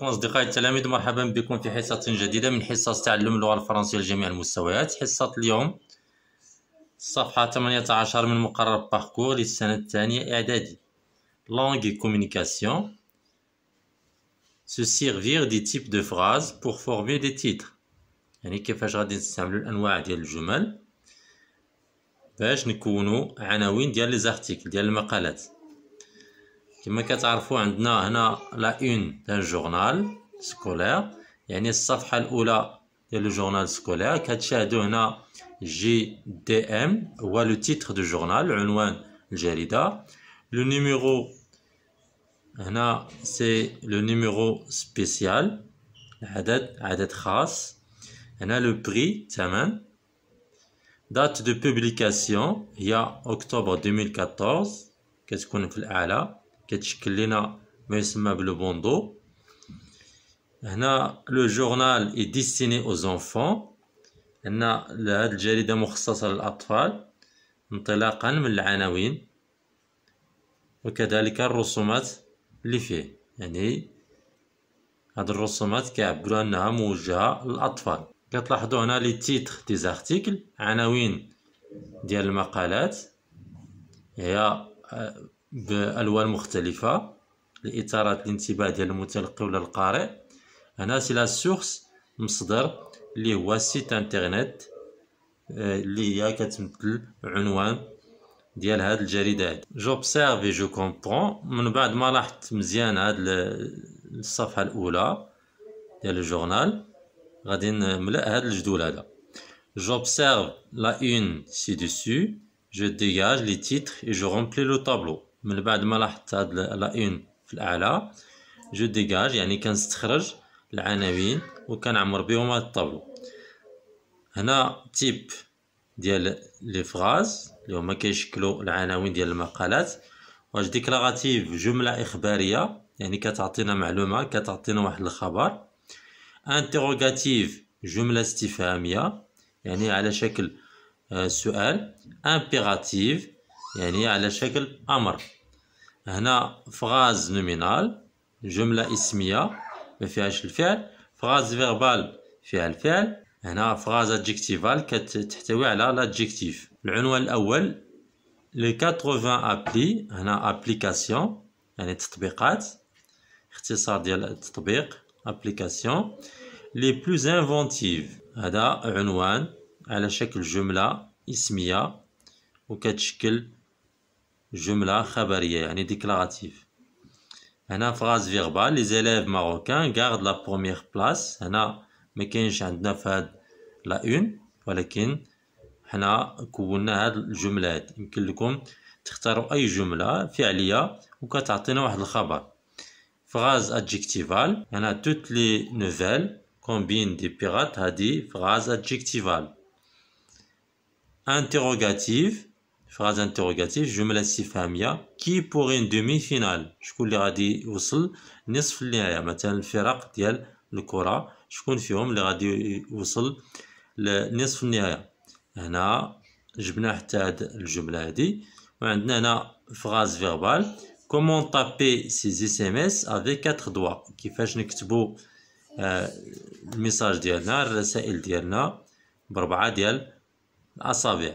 بكم أصدقائي التلاميذ مرحبا بكم في حصة جديدة من حصص تعلم اللغة الفرنسية لجميع المستويات حصة اليوم صفحة 18 من مقرر باركور للسنة الثانية إعدادي لونغ كومونيكاسيون سو سيرفير دي تيب دو فراز بور فورمي دي تيتر يعني كيفاش غادي نستعملوا الانواع ديال الجمل باش نكونوا عناوين ديال لي ديال المقالات كما كتعرفوا عندنا هنا لا اون تاع جورنال سكولير يعني الصفحه الاولى ديال الجورنال سكولير كتشاهدوا هنا جي دي ام هو لو تيتر دو جورنال عنوان الجريده لو نيميرو هنا سي لو نيميرو سبيسيال عدد عدد خاص هنا لو بري ثمن دات دو بوبليكاسيون هي اكتوبر 2014 كتكون في الاعلى كتشكل لنا ما يسمى بلو بوندو هنا لو جورنال اي ديستيني او زونفون هنا هاد الجريده مخصصه للاطفال انطلاقا من العناوين وكذلك الرسومات اللي فيه يعني هاد الرسومات كيعبروا انها موجهه للاطفال كتلاحظوا هنا لي تيتر دي زارتيكل عناوين ديال المقالات هي آه، بالوان مختلفه لاثاره الانتباه ديال المتلقي ولا القارئ هنا سي لا سورس مصدر اللي هو سيت انترنت آه، اللي هي كتمثل عنوان ديال هاد الجريده هادي جوبسيرف جو كومبون من بعد ما لاحظت مزيان هاد الصفحه الاولى ديال الجورنال غادي نملا هاد الجدول هذا J'observe لا اون سي dessus جو ديجاج لي تيتغ اي جو رومبلي لو طابلو من بعد ما لاحظت هاد لا اون في الاعلى جو ديجاج يعني كنستخرج العناوين وكنعمر بهم هاد الطابلو هنا تيب ديال لي فغاز اللي هما كيشكلوا العناوين ديال المقالات واش ديكلاغاتيف جمله اخباريه يعني كتعطينا معلومه كتعطينا واحد الخبر انتروغاتيف جمله استفهاميه يعني على شكل آه، سؤال امبيراتيف يعني على شكل أمر هنا فغاز نومينال جملة اسمية ما فيهاش الفعل فغاز فيربال فيها الفعل هنا فغاز ادجكتيفال كتحتوي على لادجكتيف العنوان الأول لي 80 ابلي هنا ابليكاسيون يعني تطبيقات اختصار ديال التطبيق ابليكاسيون لي بلوز انفونتيف هذا عنوان على شكل جملة اسمية وكتشكل جملة خبرية يعني ديكلاراتيف هنا فراز فيربال لي زيليف ماروكان غارد لا بروميير بلاس هنا ما كاينش عندنا في هاد لا اون ولكن حنا كونا هاد الجملة يمكن لكم تختاروا اي جملة فعلية وكتعطينا واحد الخبر فراز ادجكتيفال هنا توت لي نوفيل كومبين دي بيرات هادي فراز ادجكتيفال انتيروغاتيف فراز انتروغاتيف جملة استفهامية كي بوغ ان دومي فينال شكون اللي غادي يوصل نصف النهاية مثلا الفرق ديال الكرة شكون فيهم اللي غادي يوصل لنصف النهاية هنا جبنا حتى هاد الجملة هادي وعندنا هنا فراز فيربال كومون طابي سي سي ام اس افي كاتخ دوا كيفاش نكتبو آه الميساج ديالنا الرسائل ديالنا بربعة ديال الاصابع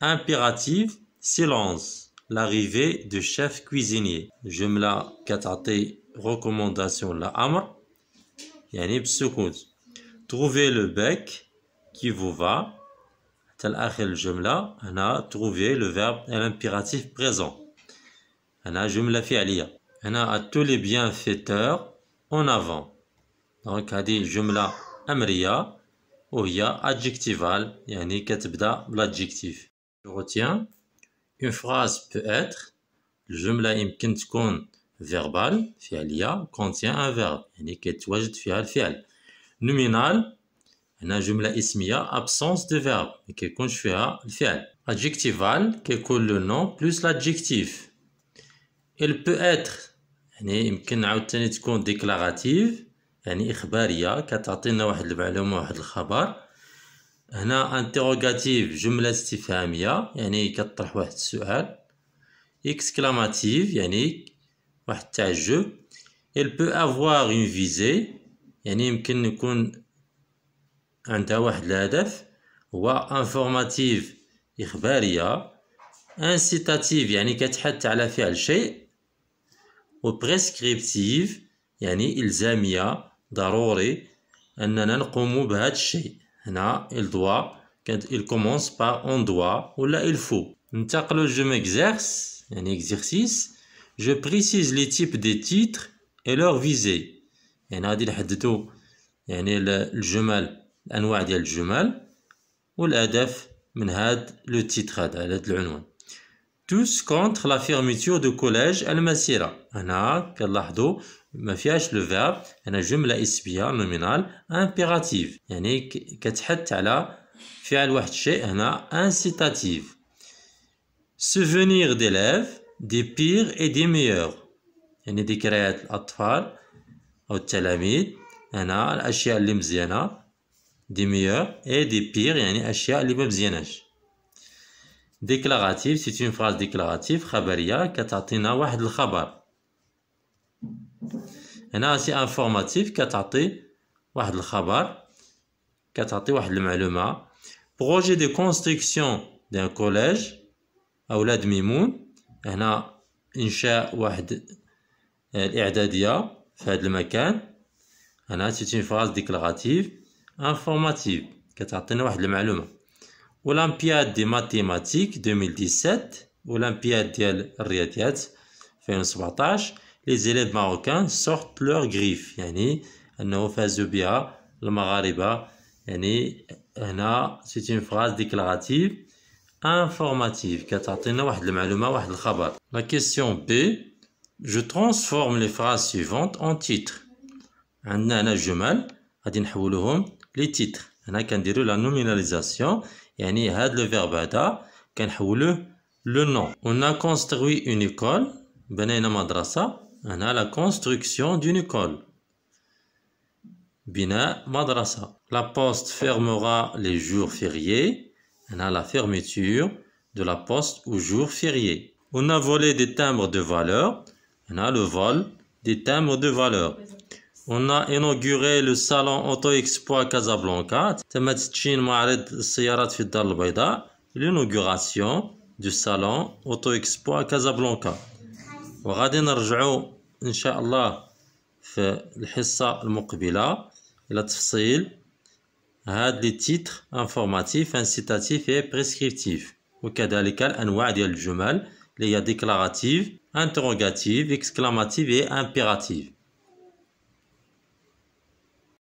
Impératif, silence l'arrivée du chef cuisinier je me la recommandation la amr yani psukut trouver le bec qui vous va tel jumla Ana a le verbe l'impératif présent Ana a à lire. on a tous les bienfaiteurs en avant donc a jumla amriya ou ya adjectival yani l'adjectif Je retiens. Une phrase peut être الجملة يمكن تكون verbal فعلية contient un verbe يعني كيتواجد فيها الفعل nominal هنا جملة اسمية absence de verbe ما كيكونش فيها الفعل adjectival كيكون le nom plus l'adjectif il peut être يعني يمكن عاوتاني تكون ديكلاغاتيف يعني إخبارية كتعطينا واحد المعلومة واحد الخبر هنا انتيروغاتيف جملة استفهامية يعني كطرح واحد السؤال اكسكلاماتيف يعني واحد التعجب il peut avoir une visée يعني يمكن يكون عندها واحد الهدف هو انفورماتيف إخبارية انسيتاتيف يعني كتحث على فعل شيء بريسكريبتيف يعني إلزامية ضروري أننا نقوم بهذا الشيء il doit il commence par on doit ou là il faut je m'exerce un exercice je précise les types des titres et leur visée غادي نحددوا يعني الجمل الانواع ديال الجمل والهدف من tous contre la fermeture du collège Al-Masira. On a, le verbe, y a nominal, impératif. Yanni, kathet ala, fial y a incitative. Souvenir d'élèves, des pires et des meilleurs. Yanni, des des meilleurs et des pires, ديكلاراتيف سي اون فراز ديكلاراتيف خبريه كتعطينا واحد الخبر هنا سي انفورماتيف كتعطي واحد الخبر كتعطي واحد المعلومه بروجي دي كونستركسيون دان كوليج اولاد ميمون هنا انشاء واحد الاعداديه في هذا المكان هنا سي اون فراز ديكلاراتيف انفورماتيف كتعطينا واحد المعلومه Olympiade des mathématiques 2017 Olympiade fait un 2017 les élèves marocains sortent leurs griffes يعني انه phrase بها informative يعني هنا سيت اون ديكلاراتيف انفورماتيف كتعطينا واحد المعلومه واحد الخبر لا كيسيون بي on a construit une école. On a la construction d'une école. La poste fermera les jours fériés. On a la fermeture de la poste aux jours fériés. On a volé des timbres de valeur. On a le vol des timbres de valeur. On a inauguré le salon auto-expo à Casablanca. Comme vous le y L'inauguration du salon auto-expo à Casablanca. Et on va revenir le la partie suivante. Les détails. des titres informatifs, incitatifs et prescriptifs. Et aussi des mots de parole, déclaratifs, interrogatifs, exclamatifs et impératifs.